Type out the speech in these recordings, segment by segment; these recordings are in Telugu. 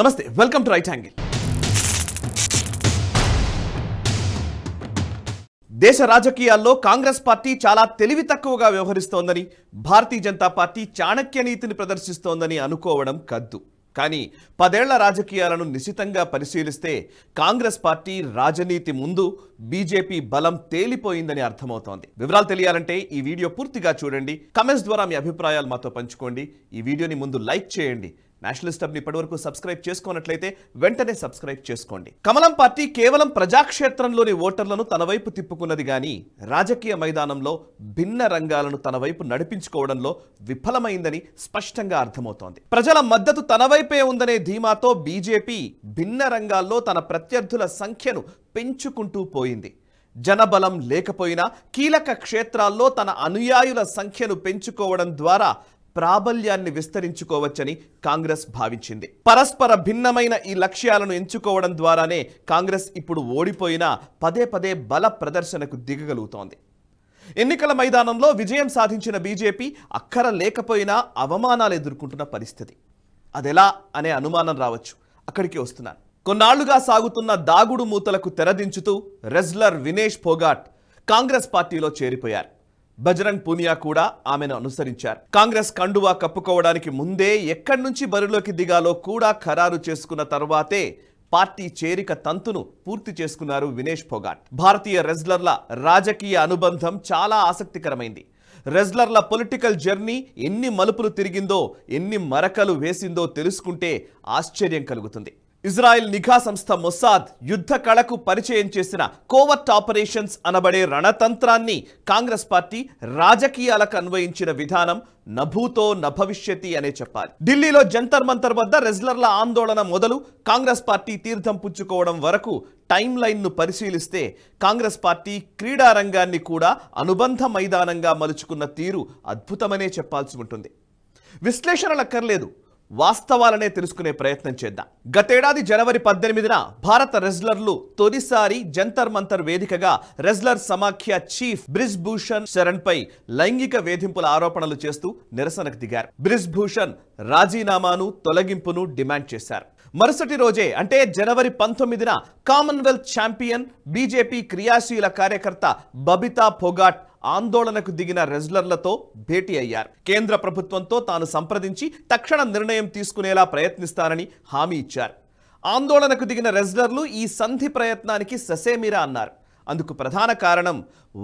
నమస్తే వెల్కమ్ టు రైట్ యాంగిల్ దేశ రాజకీయాల్లో కాంగ్రెస్ పార్టీ చాలా తెలివి తక్కువగా వ్యవహరిస్తోందని భారతీయ జనతా పార్టీ చాణక్య నీతిని ప్రదర్శిస్తోందని అనుకోవడం కద్దు కానీ పదేళ్ల రాజకీయాలను నిశితంగా పరిశీలిస్తే కాంగ్రెస్ పార్టీ రాజనీతి ముందు బీజేపీ బలం తేలిపోయిందని అర్థమవుతోంది వివరాలు తెలియాలంటే ఈ వీడియో పూర్తిగా చూడండి కమెంట్స్ ద్వారా మీ అభిప్రాయాలు మాతో పంచుకోండి ఈ వీడియోని ముందు లైక్ చేయండి నేషనలిస్ట్ హబ్ని ఇప్పటివరకు సబ్స్క్రైబ్ చేసుకున్నట్లయితే వెంటనే సబ్స్క్రైబ్ చేసుకోండి కమలం పార్టీ కేవలం ప్రజాక్షేత్రంలోని ఓటర్లను తన వైపు తిప్పుకున్నది కానీ రాజకీయ మైదానంలో భిన్న రంగాలను తన వైపు నడిపించుకోవడంలో విఫలమైందని స్పష్టంగా అర్థమవుతోంది ప్రజల మద్దతు తన వైపే ఉందనే ధీమాతో బీజేపీ భిన్న రంగాల్లో తన ప్రత్యర్థుల సంఖ్యను పెంచుకుంటూ పోయింది జనబలం లేకపోయినా కీలక క్షేత్రాల్లో తన అనుయాయుల సంఖ్యను పెంచుకోవడం ద్వారా ప్రాబల్యాన్ని విస్తరించుకోవచ్చని కాంగ్రెస్ భావించింది పరస్పర భిన్నమైన ఈ లక్ష్యాలను ఎంచుకోవడం ద్వారానే కాంగ్రెస్ ఇప్పుడు ఓడిపోయినా పదే పదే బల ప్రదర్శనకు దిగగలుగుతోంది ఎన్నికల మైదానంలో విజయం సాధించిన బీజేపీ అక్కర లేకపోయినా అవమానాలు ఎదుర్కొంటున్న పరిస్థితి అదెలా అనే అనుమానం రావచ్చు అక్కడికి వస్తున్నాను కొన్నాళ్లుగా సాగుతున్న దాగుడు మూతలకు తెరదించుతూ రెజ్లర్ వినేష్ ఫోగాట్ కాంగ్రెస్ పార్టీలో చేరిపోయారు బజరంగ్ పూనియా కూడా ఆమెను అనుసరించారు కాంగ్రెస్ కండువా కప్పుకోవడానికి ముందే ఎక్కడి నుంచి బరిలోకి దిగాలో కూడా ఖరారు చేసుకున్న తర్వాతే పార్టీ చేరిక తంతును పూర్తి చేసుకున్నారు వినేష్ ఫొగాట్ భారతీయ రెజ్లర్ల రాజకీయ అనుబంధం చాలా ఆసక్తికరమైంది రెజ్లర్ల పొలిటికల్ జర్నీ ఎన్ని మలుపులు తిరిగిందో ఎన్ని మరకలు వేసిందో తెలుసుకుంటే ఆశ్చర్యం కలుగుతుంది ఇజ్రాయెల్ నిఘా సంస్థ మొసాద్ యుద్ధ కళకు పరిచయం చేసిన కోవర్ట్ ఆపరేషన్స్ అనబడే రణతంత్రాన్ని కాంగ్రెస్ పార్టీ రాజకీయాలకు అన్వయించిన విధానం నభూతో నభవిష్యతి అనే చెప్పాలి ఢిల్లీలో జంతర్ మంతర్ వద్ద రెజ్లర్ల ఆందోళన మొదలు కాంగ్రెస్ పార్టీ తీర్థం పుచ్చుకోవడం వరకు టైం లైన్ను పరిశీలిస్తే కాంగ్రెస్ పార్టీ క్రీడారంగాన్ని కూడా అనుబంధ మైదానంగా మలుచుకున్న తీరు అద్భుతమనే చెప్పాల్సి ఉంటుంది విశ్లేషణలక్కర్లేదు వాస్తవాలనే తెలుసుకునే ప్రయత్నం చేద్దాం గతేడాది జనవరి పద్దెనిమిదిన భారత రెజ్లర్లు తొలిసారి జంతర్ మంతర్ వేదికగా రెజ్లర్ సమాఖ్య చీఫ్ బ్రిజ్ భూషణ్ శరణ్ పై లైంగిక వేధింపుల ఆరోపణలు చేస్తూ నిరసనకు దిగారు బ్రిజ్ భూషణ్ రాజీనామాను తొలగింపును డిమాండ్ చేశారు మరుసటి రోజే అంటే జనవరి పంతొమ్మిదిన కామన్వెల్త్ ఛాంపియన్ బీజేపీ క్రియాశీల కార్యకర్త బబితా ఫొగాట్ ఆందోళనకు దిగిన రెజ్లర్లతో భేటీ అయ్యారు కేంద్ర ప్రభుత్వంతో తాను సంప్రదించి తక్షణ నిర్ణయం తీసుకునేలా ప్రయత్నిస్తానని హామీ ఇచ్చారు ఆందోళనకు దిగిన రెజ్లర్లు ఈ సంధి ప్రయత్నానికి ససేమిరా అన్నారు అందుకు ప్రధాన కారణం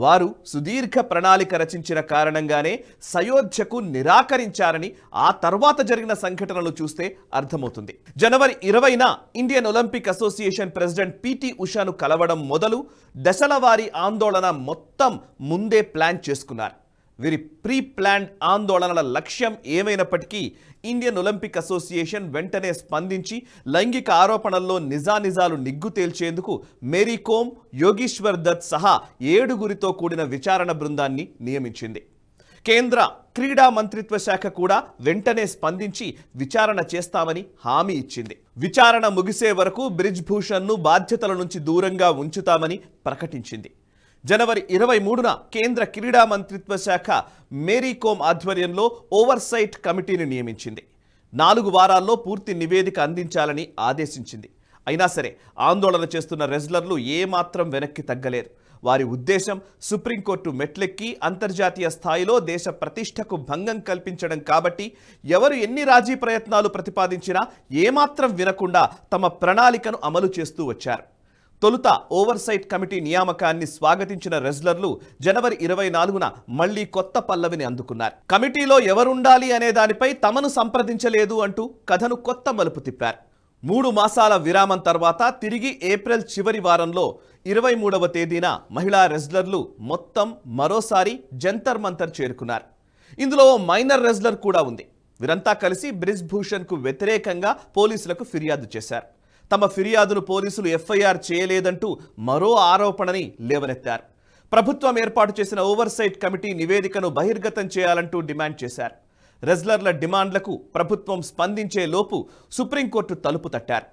వారు సుదీర్ఘ ప్రణాళిక రచించిన కారణంగానే సయోధ్యకు నిరాకరించారని ఆ తర్వాత జరిగిన సంఘటనలు చూస్తే అర్థమవుతుంది జనవరి ఇరవైన Indian Olympic Association president P ఉషాను కలవడం మొదలు దశలవారి ఆందోళన మొత్తం ముందే ప్లాన్ చేసుకున్నారు వీరి ప్రీ ప్లాన్డ్ ఆందోళనల లక్ష్యం ఏమైనప్పటికీ ఇండియన్ ఒలింపిక్ అసోసియేషన్ వెంటనే స్పందించి లైంగిక ఆరోపణల్లో నిజానిజాలు నిగ్గు తేల్చేందుకు మేరీ కోమ్ యోగీశ్వర్ దత్ సహా ఏడుగురితో కూడిన విచారణ బృందాన్ని నియమించింది కేంద్ర క్రీడా మంత్రిత్వ శాఖ కూడా వెంటనే స్పందించి విచారణ చేస్తామని హామీ ఇచ్చింది విచారణ ముగిసే వరకు బ్రిజ్ భూషణ్ను బాధ్యతల నుంచి దూరంగా ఉంచుతామని ప్రకటించింది జనవరి ఇరవై మూడున కేంద్ర క్రీడా మంత్రిత్వ శాఖ మేరీకోమ్ ఆధ్వర్యంలో ఓవర్సైట్ కమిటీని నియమించింది నాలుగు వారాల్లో పూర్తి నివేదిక అందించాలని ఆదేశించింది అయినా సరే ఆందోళన చేస్తున్న రెజ్లర్లు ఏమాత్రం వెనక్కి తగ్గలేరు వారి ఉద్దేశం సుప్రీంకోర్టు మెట్లెక్కి అంతర్జాతీయ స్థాయిలో దేశ ప్రతిష్టకు భంగం కల్పించడం కాబట్టి ఎవరు ఎన్ని రాజీ ప్రయత్నాలు ప్రతిపాదించినా ఏమాత్రం వినకుండా తమ ప్రణాళికను అమలు చేస్తూ వచ్చారు తొలుత ఓవర్సైట్ కమిటీ నియామకాన్ని స్వాగతించిన రెజ్లర్లు జనవరి ఇరవై నాలుగున మళ్లీ కొత్త పల్లవిని అందుకున్నారు కమిటీలో ఎవరుండాలి అనే దానిపై తమను సంప్రదించలేదు అంటూ కథను కొత్త మలుపు తిప్పారు మూడు మాసాల విరామం తర్వాత తిరిగి ఏప్రిల్ చివరి వారంలో ఇరవై మూడవ తేదీన మహిళా రెజ్లర్లు మొత్తం మరోసారి జంతర్ మంతర్ చేరుకున్నారు ఇందులో మైనర్ రెజ్లర్ కూడా ఉంది వీరంతా కలిసి బ్రిజ్ కు వ్యతిరేకంగా పోలీసులకు ఫిర్యాదు చేశారు తమ ఫిర్యాదును పోలీసులు ఎఫ్ఐఆర్ చేయలేదంటూ మరో ఆరోపణని లేవనెత్తారు ప్రభుత్వం ఏర్పాటు చేసిన ఓవర్సైట్ కమిటీ నివేదికను బహిర్గతం చేయాలంటూ డిమాండ్ చేశారు రెజ్లర్ల డిమాండ్లకు ప్రభుత్వం స్పందించే లోపు సుప్రీంకోర్టు తలుపు తట్టారు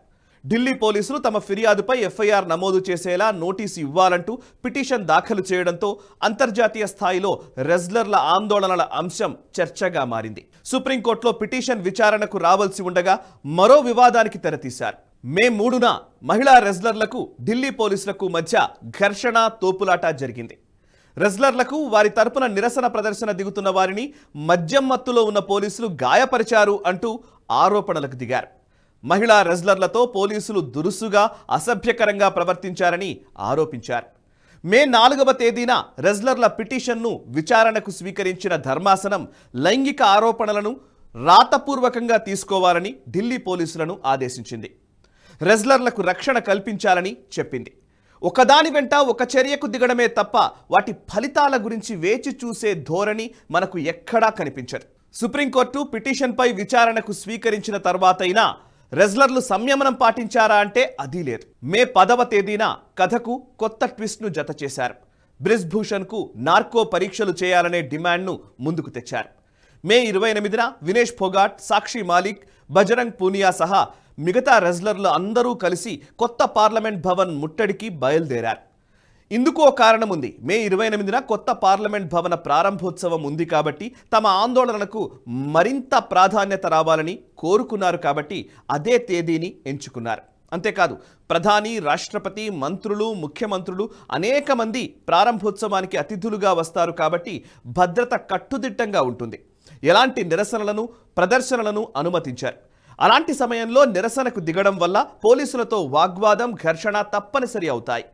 ఢిల్లీ పోలీసులు తమ ఫిర్యాదుపై ఎఫ్ఐఆర్ నమోదు చేసేలా నోటీసు ఇవ్వాలంటూ పిటిషన్ దాఖలు చేయడంతో అంతర్జాతీయ స్థాయిలో రెజ్లర్ల ఆందోళనల అంశం చర్చగా మారింది సుప్రీంకోర్టులో పిటిషన్ విచారణకు రావాల్సి ఉండగా మరో వివాదానికి తెరతీశారు మే మూడున మహిళా రెజ్లర్లకు ఢిల్లీ పోలీసులకు మధ్య ఘర్షణ తోపులాట జరిగింది రెజ్లర్లకు వారి తరపున నిరసన ప్రదర్శన దిగుతున్న వారిని మద్యం మత్తులో ఉన్న పోలీసులు గాయపరిచారు అంటూ ఆరోపణలకు దిగారు మహిళా రెజ్లర్లతో పోలీసులు దురుసుగా అసభ్యకరంగా ప్రవర్తించారని ఆరోపించారు మే నాలుగవ తేదీన రెజ్లర్ల పిటిషన్ను విచారణకు స్వీకరించిన ధర్మాసనం లైంగిక ఆరోపణలను రాతపూర్వకంగా తీసుకోవాలని ఢిల్లీ పోలీసులను ఆదేశించింది రెజ్లర్లకు రక్షణ కల్పించాలని చెప్పింది ఒకదాని వెంట ఒక చర్యకు దిగడమే తప్ప వాటి ఫలితాల గురించి వేచి చూసే ధోరణి మనకు ఎక్కడా కనిపించదు సుప్రీంకోర్టు పిటిషన్పై విచారణకు స్వీకరించిన తర్వాత అయినా రెజ్లర్లు సంయమనం పాటించారా అంటే అది లేదు మే పదవ తేదీన కథకు కొత్త ట్విస్ట్ను జత చేశారు బ్రిజ్భూషణ్కు నార్కో పరీక్షలు చేయాలనే డిమాండ్ను ముందుకు తెచ్చారు మే ఇరవై ఎనిమిదిన వినేష్ ఫోగాట్ సాక్షి మాలిక్ బజరంగ్ పూనియా సహా మిగతా రెజ్లర్లు అందరూ కలిసి కొత్త పార్లమెంట్ భవన్ ముట్టడికి బయలుదేరారు ఇందుకు ఓ కారణం ఉంది మే ఇరవై ఎనిమిదిన కొత్త పార్లమెంట్ భవన ప్రారంభోత్సవం ఉంది కాబట్టి తమ ఆందోళనలకు మరింత ప్రాధాన్యత రావాలని కోరుకున్నారు కాబట్టి అదే తేదీని ఎంచుకున్నారు అంతేకాదు ప్రధాని రాష్ట్రపతి మంత్రులు ముఖ్యమంత్రులు అనేక మంది ప్రారంభోత్సవానికి అతిథులుగా వస్తారు కాబట్టి భద్రత కట్టుదిట్టంగా ఉంటుంది ఎలాంటి నిరసనలను ప్రదర్శనలను అనుమతించారు అలాంటి సమయంలో నిరసనకు దిగడం వల్ల పోలీసులతో వాగ్వాదం ఘర్షణ తప్పనిసరి అవుతాయి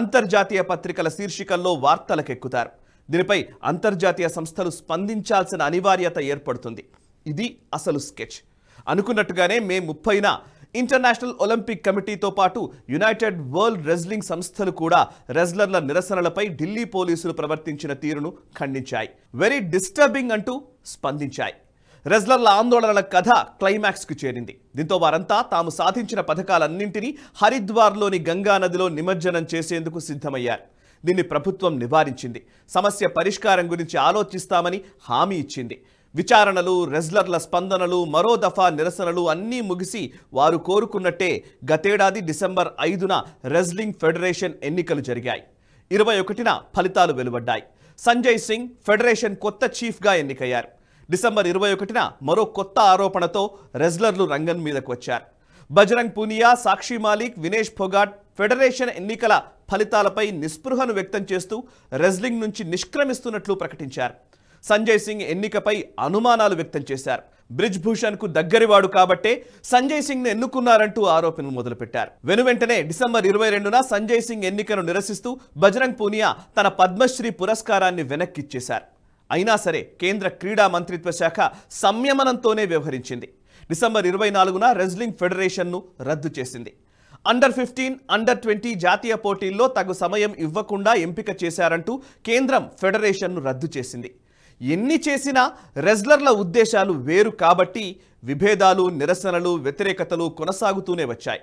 అంతర్జాతీయ పత్రికల శీర్షికల్లో వార్తలకెక్కుతారు దీనిపై అంతర్జాతీయ సంస్థలు స్పందించాల్సిన అనివార్యత ఏర్పడుతుంది ఇది అసలు స్కెచ్ అనుకున్నట్టుగానే మే ముప్పైన ఇంటర్నేషనల్ ఒలింపిక్ కమిటీతో పాటు యునైటెడ్ వరల్డ్ రెజ్లింగ్ సంస్థలు కూడా రెజ్లర్ల నిరసనలపై ఢిల్లీ పోలీసులు ప్రవర్తించిన తీరును ఖండించాయి వెరీ డిస్టర్బింగ్ అంటూ స్పందించాయి రెజ్లర్ల ఆందోళనల కథ క్లైమాక్స్కు చేరింది దీంతో వారంతా తాము సాధించిన పథకాలన్నింటినీ హరిద్వార్లోని గంగానదిలో నిమజ్జనం చేసేందుకు సిద్ధమయ్యారు దీన్ని ప్రభుత్వం నివారించింది సమస్య పరిష్కారం గురించి ఆలోచిస్తామని హామీ ఇచ్చింది విచారణలు రెజ్లర్ల స్పందనలు మరో దఫా నిరసనలు అన్నీ ముగిసి వారు కోరుకున్నట్టే గతేడాది డిసెంబర్ ఐదున రెజ్లింగ్ ఫెడరేషన్ ఎన్నికలు జరిగాయి ఇరవై ఒకటిన ఫలితాలు వెలువడ్డాయి సంజయ్ సింగ్ ఫెడరేషన్ కొత్త చీఫ్గా ఎన్నికయ్యారు డిసెంబర్ ఇరవై ఒకటిన మరో కొత్త ఆరోపణతో రెజ్లర్లు రంగం మీదకు వచ్చారు బజరంగ్ పూనియా సాక్షి మాలిక్ వినేష్ ఫొగాట్ ఫెడరేషన్ ఎన్నికల ఫలితాలపై నిస్పృహను వ్యక్తం చేస్తూ రెజ్లింగ్ నుంచి నిష్క్రమిస్తున్నట్లు ప్రకటించారు సంజయ్ సింగ్ ఎన్నికపై అనుమానాలు వ్యక్తం చేశారు బ్రిజ్ భూషణ్కు దగ్గరివాడు కాబట్టే సంజయ్ సింగ్ను ఎన్నుకున్నారంటూ ఆరోపణలు మొదలుపెట్టారు వెనువెంటనే డిసెంబర్ ఇరవై రెండున సంజయ్ సింగ్ ఎన్నికను నిరసిస్తూ బజరంగ్ పూనియా తన పద్మశ్రీ పురస్కారాన్ని వెనక్కిచ్చేశారు అయినా సరే కేంద్ర క్రీడా మంత్రిత్వ శాఖ సంయమనంతోనే వ్యవహరించింది డిసెంబర్ ఇరవై నాలుగున రెజ్లింగ్ ఫెడరేషన్ను రద్దు చేసింది అండర్ ఫిఫ్టీన్ అండర్ ట్వంటీ జాతీయ పోటీల్లో తగు సమయం ఇవ్వకుండా ఎంపిక చేశారంటూ కేంద్రం ఫెడరేషన్ను రద్దు చేసింది ఎన్ని చేసినా రెజ్లర్ల ఉద్దేశాలు వేరు కాబట్టి విభేదాలు నిరసనలు వ్యతిరేకతలు కొనసాగుతూనే వచ్చాయి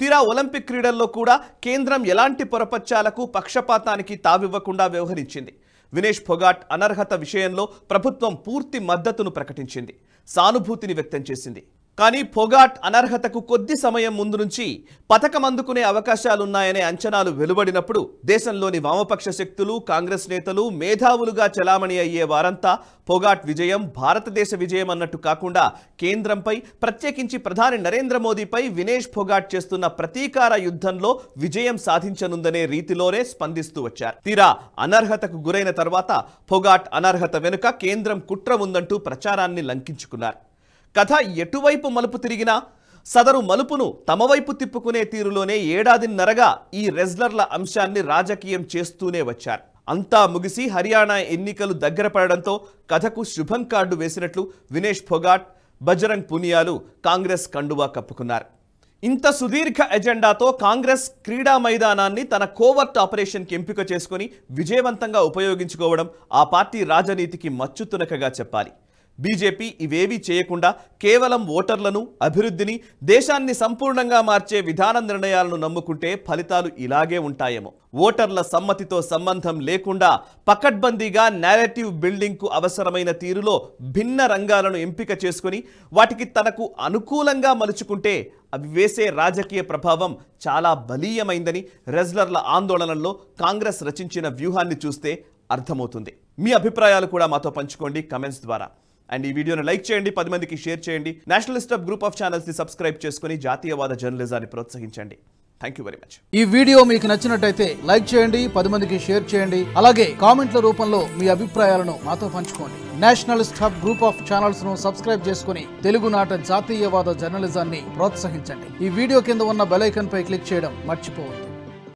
తీరా ఒలింపిక్ క్రీడల్లో కూడా కేంద్రం ఎలాంటి పొరపక్షాలకు పక్షపాతానికి తావివ్వకుండా వ్యవహరించింది వినేష్ ఫొగాట్ అనర్హత విషయంలో ప్రభుత్వం పూర్తి మద్దతును ప్రకటించింది సానుభూతిని వ్యక్తం చేసింది కానీ పొగాట్ అనర్హతకు కొద్ది సమయం ముందు నుంచి పథకం అందుకునే అవకాశాలున్నాయనే అంచనాలు వెలువడినప్పుడు దేశంలోని వామపక్ష శక్తులు కాంగ్రెస్ నేతలు మేధావులుగా చలామణి అయ్యే వారంతా పొగాట్ విజయం భారతదేశ విజయం అన్నట్టు కాకుండా కేంద్రంపై ప్రత్యేకించి ప్రధాని నరేంద్ర మోదీపై వినేష్ పొగాట్ చేస్తున్న ప్రతీకార యుద్ధంలో విజయం సాధించనుందనే రీతిలోనే స్పందిస్తూ వచ్చారు తీరా అనర్హతకు గురైన తర్వాత పొగాట్ అనర్హత వెనుక కేంద్రం కుట్ర ఉందంటూ ప్రచారాన్ని లంకించుకున్నారు కథ ఎటువైపు మలుపు తిరిగినా సదరు మలుపును తమవైపు తిప్పుకునే తీరులోనే ఏడాదిన్నరగా ఈ రెజ్లర్ల అంశాన్ని రాజకీయం చేస్తూనే వచ్చారు అంతా ముగిసి హర్యానా ఎన్నికలు దగ్గర పడడంతో కథకు శుభం కార్డు వేసినట్లు వినేష్ ఫొగాట్ బజరంగ్ పునియాలు కాంగ్రెస్ కండువా కప్పుకున్నారు ఇంత సుదీర్ఘ ఎజెండాతో కాంగ్రెస్ క్రీడా మైదానాన్ని తన కోవర్ట్ ఆపరేషన్కి ఎంపిక చేసుకుని విజయవంతంగా ఉపయోగించుకోవడం ఆ పార్టీ రాజనీతికి మచ్చుతునకగా చెప్పాలి బీజేపీ ఇవేవీ చేయకుండా కేవలం ఓటర్లను అభివృద్ధిని దేశాన్ని సంపూర్ణంగా మార్చే విధాన నిర్ణయాలను నమ్ముకుంటే ఫలితాలు ఇలాగే ఉంటాయేమో ఓటర్ల సమ్మతితో సంబంధం లేకుండా పకడ్బందీగా నేరేటివ్ బిల్డింగ్కు అవసరమైన తీరులో భిన్న రంగాలను ఎంపిక చేసుకుని వాటికి తనకు అనుకూలంగా మలుచుకుంటే అవి వేసే రాజకీయ ప్రభావం చాలా బలీయమైందని రెజ్లర్ల ఆందోళనలో కాంగ్రెస్ రచించిన వ్యూహాన్ని చూస్తే అర్థమవుతుంది మీ అభిప్రాయాలు కూడా మాతో పంచుకోండి కమెంట్స్ ద్వారా అండ్ ఈ వీడియోను లైక్ చేయండి పది మందికి షేర్ చేయండి నేషనలిస్ట్ ఆఫ్ గ్రూప్ ఆఫ్ ఛానల్స్ని సబ్స్క్రైబ్ చేసుకుని జాతీయవాద జర్నలిజాన్ని ప్రోత్సహించండి థ్యాంక్ యూ వెరీ మచ్ ఈ వీడియో మీకు నచ్చినట్టయితే లైక్ చేయండి పది మందికి షేర్ చేయండి అలాగే కామెంట్ల రూపంలో మీ అభిప్రాయాలను మాతో పంచుకోండి nationalist hub group of channels ను సబ్స్క్రైబ్ చేసుకుని తెలుగునాట జాతీయవాద జర్నలిజాన్ని ప్రోత్సహించండి ఈ వీడియో కింద ఉన్న బెలైకన్ పై క్లిక్ చేయడం మర్చిపోవద్దు